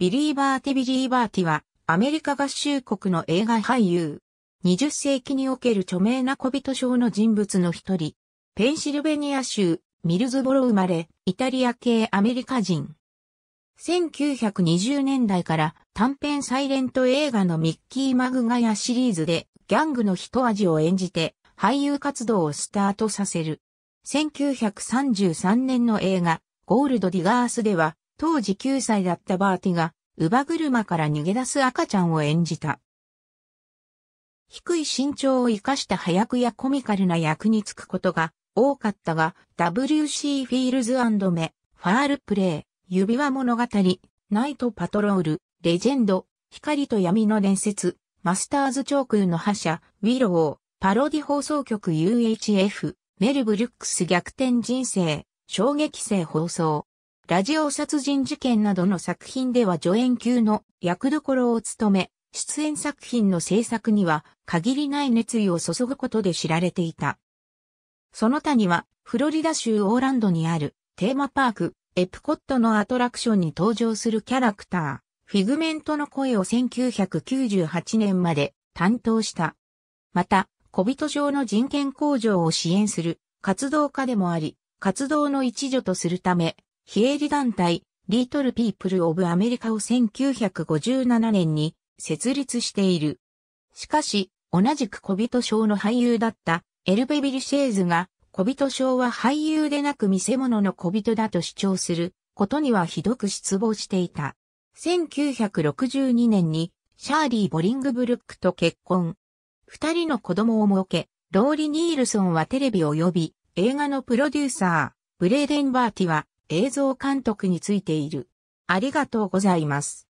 ビリーバーテ・ビリーバーティは、アメリカ合衆国の映画俳優。20世紀における著名な小人賞の人物の一人。ペンシルベニア州、ミルズボロ生まれ、イタリア系アメリカ人。1920年代から短編サイレント映画のミッキー・マグガヤシリーズでギャングの一味を演じて俳優活動をスタートさせる。1933年の映画ゴールド・ディガースでは当時9歳だったバーティが、乳母車から逃げ出す赤ちゃんを演じた。低い身長を生かした早くやコミカルな役につくことが多かったが、WC フィールズメ、ファールプレイ、指輪物語、ナイトパトロール、レジェンド、光と闇の伝説、マスターズ長空の覇者、ウィロー、パロディ放送局 UHF、メルブルックス逆転人生、衝撃性放送、ラジオ殺人事件などの作品では助演級の役どころを務め、出演作品の制作には限りない熱意を注ぐことで知られていた。その他には、フロリダ州オーランドにあるテーマパーク、エプコットのアトラクションに登場するキャラクター、フィグメントの声を1998年まで担当した。また、小人上の人権向上を支援する活動家でもあり、活動の一助とするため、非営利団体、リートル・ピープル・オブ・アメリカを1957年に設立している。しかし、同じく小人賞の俳優だったエルベビル・シェーズが、小人賞は俳優でなく見せ物の小人だと主張することにはひどく失望していた。1962年にシャーリー・ボリングブルックと結婚。二人の子供を設け、ローリ・ニールソンはテレビ及び映画のプロデューサー、ブレーデン・バーティは映像監督についている。ありがとうございます。